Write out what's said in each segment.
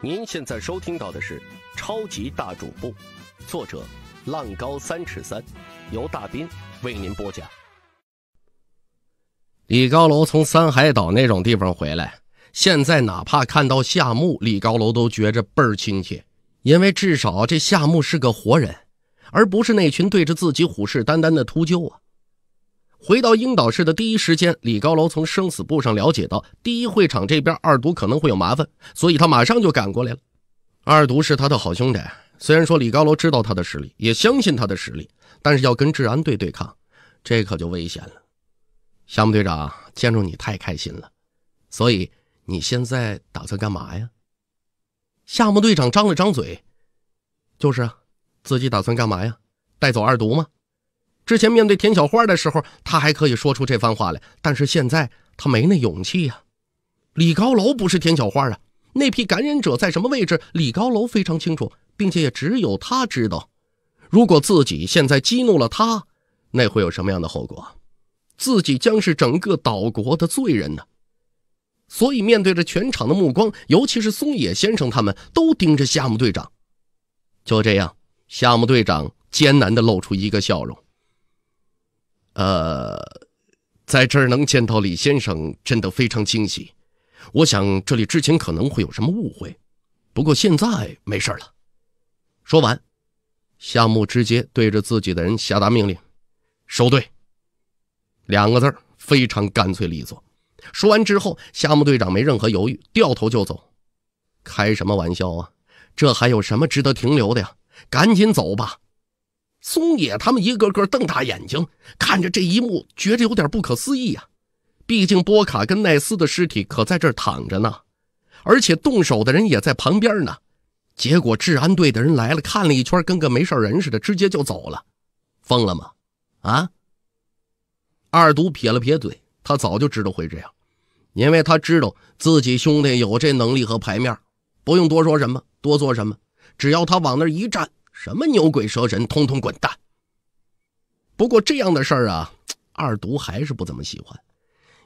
您现在收听到的是《超级大主播》，作者浪高三尺三，由大斌为您播讲。李高楼从三海岛那种地方回来，现在哪怕看到夏目，李高楼都觉着倍儿亲切，因为至少这夏目是个活人，而不是那群对着自己虎视眈眈的秃鹫啊。回到鹰岛市的第一时间，李高楼从生死簿上了解到第一会场这边二毒可能会有麻烦，所以他马上就赶过来了。二毒是他的好兄弟，虽然说李高楼知道他的实力，也相信他的实力，但是要跟治安队对抗，这可就危险了。夏木队长，见着你太开心了，所以你现在打算干嘛呀？夏木队长张了张嘴，就是啊，自己打算干嘛呀？带走二毒吗？之前面对田小花的时候，他还可以说出这番话来，但是现在他没那勇气呀。李高楼不是田小花啊！那批感染者在什么位置，李高楼非常清楚，并且也只有他知道。如果自己现在激怒了他，那会有什么样的后果？自己将是整个岛国的罪人呢？所以面对着全场的目光，尤其是松野先生，他们都盯着夏目队长。就这样，夏目队长艰难地露出一个笑容。呃，在这儿能见到李先生，真的非常惊喜。我想这里之前可能会有什么误会，不过现在没事了。说完，夏木直接对着自己的人下达命令：“收队。”两个字非常干脆利索。说完之后，夏木队长没任何犹豫，掉头就走。开什么玩笑啊！这还有什么值得停留的呀？赶紧走吧！松野他们一个个瞪大眼睛看着这一幕，觉着有点不可思议啊！毕竟波卡跟奈斯的尸体可在这躺着呢，而且动手的人也在旁边呢。结果治安队的人来了，看了一圈，跟个没事人似的，直接就走了。疯了吗？啊！二独撇了撇嘴，他早就知道会这样，因为他知道自己兄弟有这能力和牌面，不用多说什么，多做什么，只要他往那一站。什么牛鬼蛇神，通通滚蛋！不过这样的事儿啊，二毒还是不怎么喜欢，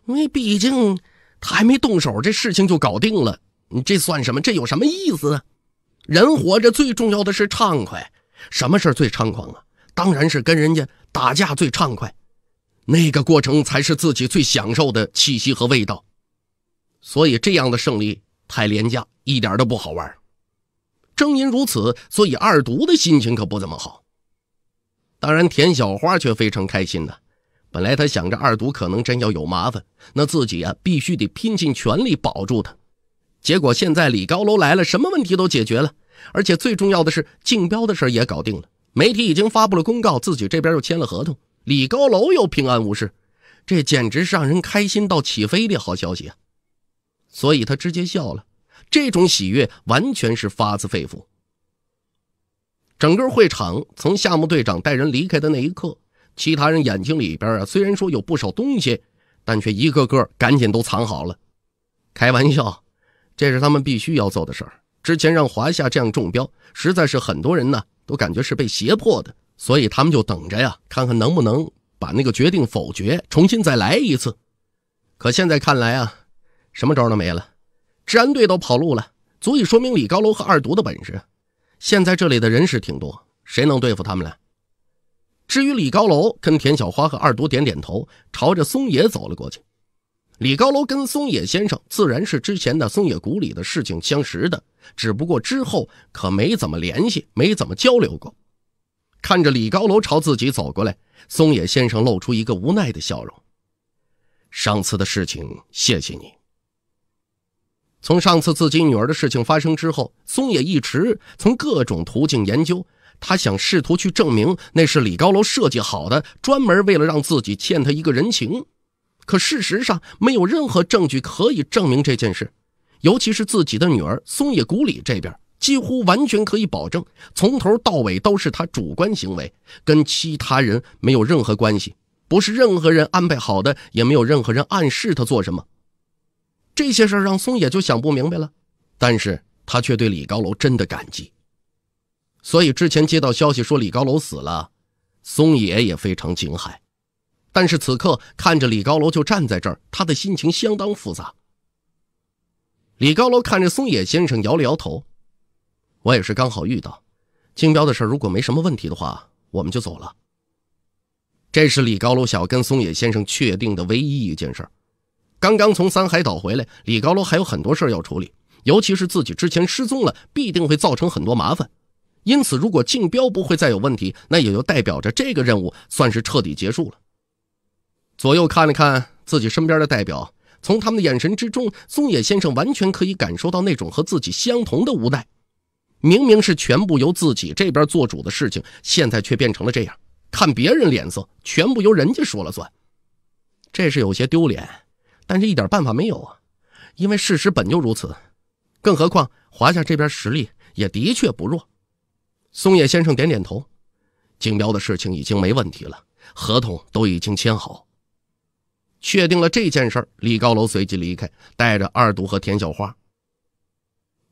因为毕竟他还没动手，这事情就搞定了。你这算什么？这有什么意思啊？人活着最重要的是畅快，什么事最猖狂啊？当然是跟人家打架最畅快，那个过程才是自己最享受的气息和味道。所以这样的胜利太廉价，一点都不好玩。正因如此，所以二独的心情可不怎么好。当然，田小花却非常开心呢。本来他想着二独可能真要有麻烦，那自己啊必须得拼尽全力保住他。结果现在李高楼来了，什么问题都解决了，而且最重要的是竞标的事也搞定了，媒体已经发布了公告，自己这边又签了合同，李高楼又平安无事，这简直是让人开心到起飞的好消息啊！所以他直接笑了。这种喜悦完全是发自肺腑。整个会场从夏木队长带人离开的那一刻，其他人眼睛里边啊，虽然说有不少东西，但却一个个赶紧都藏好了。开玩笑，这是他们必须要做的事儿。之前让华夏这样中标，实在是很多人呢都感觉是被胁迫的，所以他们就等着呀，看看能不能把那个决定否决，重新再来一次。可现在看来啊，什么招都没了。治安队都跑路了，足以说明李高楼和二独的本事。现在这里的人事挺多，谁能对付他们呢？至于李高楼，跟田小花和二独点点头，朝着松野走了过去。李高楼跟松野先生自然是之前的松野谷里的事情相识的，只不过之后可没怎么联系，没怎么交流过。看着李高楼朝自己走过来，松野先生露出一个无奈的笑容。上次的事情，谢谢你。从上次自己女儿的事情发生之后，松野一直从各种途径研究，他想试图去证明那是李高楼设计好的，专门为了让自己欠他一个人情。可事实上，没有任何证据可以证明这件事，尤其是自己的女儿松野古里这边，几乎完全可以保证从头到尾都是他主观行为，跟其他人没有任何关系，不是任何人安排好的，也没有任何人暗示他做什么。这些事让松野就想不明白了，但是他却对李高楼真的感激。所以之前接到消息说李高楼死了，松野也非常惊骇。但是此刻看着李高楼就站在这儿，他的心情相当复杂。李高楼看着松野先生摇了摇头：“我也是刚好遇到，竞标的事如果没什么问题的话，我们就走了。”这是李高楼想跟松野先生确定的唯一一件事儿。刚刚从三海岛回来，李高楼还有很多事要处理，尤其是自己之前失踪了，必定会造成很多麻烦。因此，如果竞标不会再有问题，那也就代表着这个任务算是彻底结束了。左右看了看自己身边的代表，从他们的眼神之中，松野先生完全可以感受到那种和自己相同的无奈。明明是全部由自己这边做主的事情，现在却变成了这样，看别人脸色，全部由人家说了算，这是有些丢脸。但是，一点办法没有啊，因为事实本就如此。更何况，华夏这边实力也的确不弱。松野先生点点头，竞标的事情已经没问题了，合同都已经签好，确定了这件事儿。李高楼随即离开，带着二度和田小花。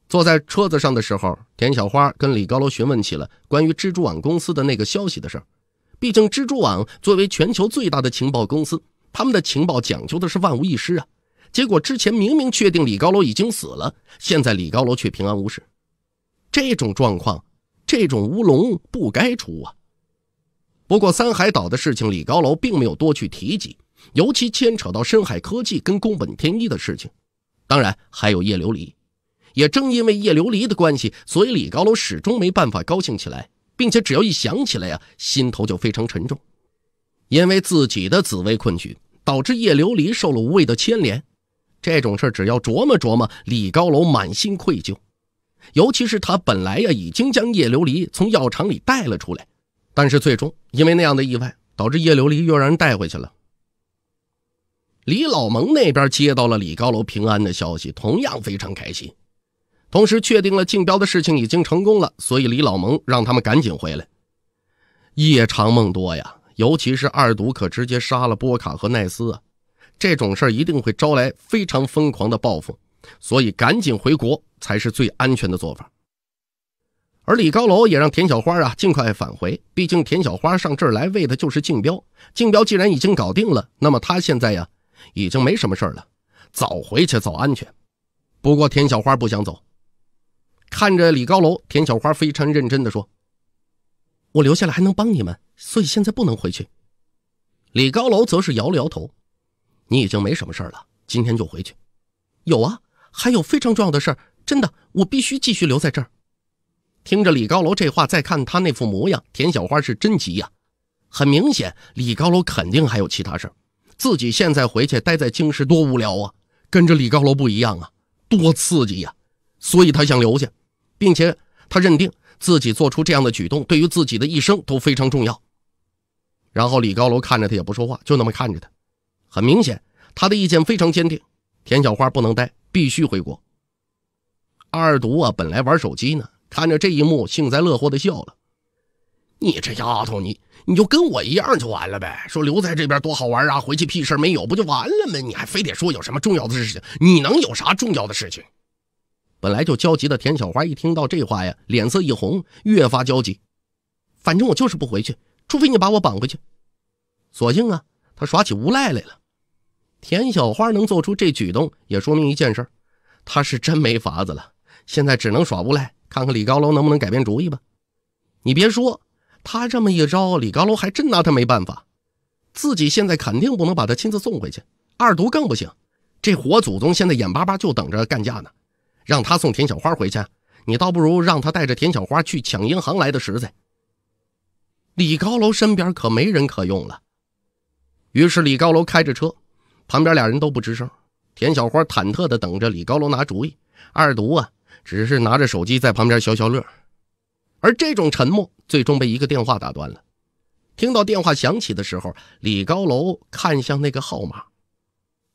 坐在车子上的时候，田小花跟李高楼询问起了关于蜘蛛网公司的那个消息的事儿。毕竟，蜘蛛网作为全球最大的情报公司。他们的情报讲究的是万无一失啊，结果之前明明确定李高楼已经死了，现在李高楼却平安无事，这种状况，这种乌龙不该出啊。不过三海岛的事情，李高楼并没有多去提及，尤其牵扯到深海科技跟宫本天一的事情，当然还有叶琉璃。也正因为叶琉璃的关系，所以李高楼始终没办法高兴起来，并且只要一想起来呀，心头就非常沉重。因为自己的紫薇困局，导致叶琉璃受了无谓的牵连。这种事只要琢磨琢磨，李高楼满心愧疚。尤其是他本来呀，已经将叶琉璃从药厂里带了出来，但是最终因为那样的意外，导致叶琉璃又让人带回去了。李老蒙那边接到了李高楼平安的消息，同样非常开心，同时确定了竞标的事情已经成功了，所以李老蒙让他们赶紧回来。夜长梦多呀。尤其是二毒可直接杀了波卡和奈斯啊，这种事儿一定会招来非常疯狂的报复，所以赶紧回国才是最安全的做法。而李高楼也让田小花啊尽快返回，毕竟田小花上这儿来为的就是竞标，竞标既然已经搞定了，那么他现在呀已经没什么事了，早回去早安全。不过田小花不想走，看着李高楼，田小花非常认真地说：“我留下来还能帮你们。”所以现在不能回去。李高楼则是摇了摇头：“你已经没什么事了，今天就回去。”“有啊，还有非常重要的事儿，真的，我必须继续留在这儿。”听着李高楼这话，再看他那副模样，田小花是真急呀。很明显，李高楼肯定还有其他事儿。自己现在回去，待在京师多无聊啊！跟着李高楼不一样啊，多刺激呀！所以他想留下，并且他认定自己做出这样的举动，对于自己的一生都非常重要。然后李高楼看着他也不说话，就那么看着他。很明显，他的意见非常坚定。田小花不能待，必须回国。二独啊，本来玩手机呢，看着这一幕，幸灾乐祸的笑了。你这丫头，你你就跟我一样就完了呗。说留在这边多好玩啊，回去屁事没有，不就完了吗？你还非得说有什么重要的事情？你能有啥重要的事情？本来就焦急的田小花一听到这话呀，脸色一红，越发焦急。反正我就是不回去。除非你把我绑回去，索性啊，他耍起无赖来了。田小花能做出这举动，也说明一件事：他是真没法子了，现在只能耍无赖，看看李高楼能不能改变主意吧。你别说，他这么一招，李高楼还真拿他没办法。自己现在肯定不能把他亲自送回去，二独更不行，这活祖宗现在眼巴巴就等着干架呢。让他送田小花回去，你倒不如让他带着田小花去抢银行来的实在。李高楼身边可没人可用了，于是李高楼开着车，旁边俩人都不吱声。田小花忐忑的等着李高楼拿主意，二独啊只是拿着手机在旁边消消乐。而这种沉默最终被一个电话打断了。听到电话响起的时候，李高楼看向那个号码，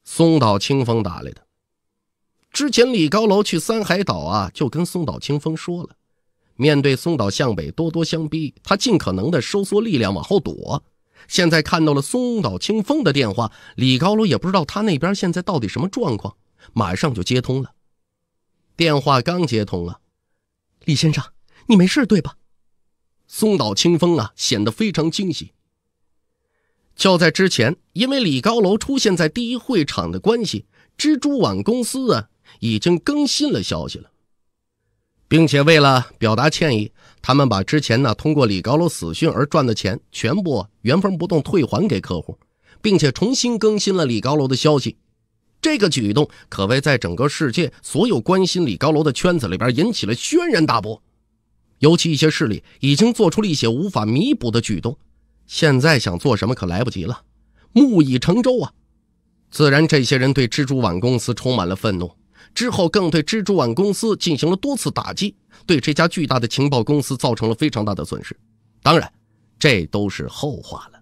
松岛清风打来的。之前李高楼去三海岛啊，就跟松岛清风说了。面对松岛向北咄咄相逼，他尽可能的收缩力量往后躲。现在看到了松岛清风的电话，李高楼也不知道他那边现在到底什么状况，马上就接通了。电话刚接通啊，李先生，你没事对吧？松岛清风啊显得非常惊喜。就在之前，因为李高楼出现在第一会场的关系，蜘蛛网公司啊已经更新了消息了。并且为了表达歉意，他们把之前呢通过李高楼死讯而赚的钱全部原封不动退还给客户，并且重新更新了李高楼的消息。这个举动可谓在整个世界所有关心李高楼的圈子里边引起了轩然大波，尤其一些势力已经做出了一些无法弥补的举动，现在想做什么可来不及了，木已成舟啊！自然，这些人对蜘蛛网公司充满了愤怒。之后，更对蜘蛛网公司进行了多次打击，对这家巨大的情报公司造成了非常大的损失。当然，这都是后话了。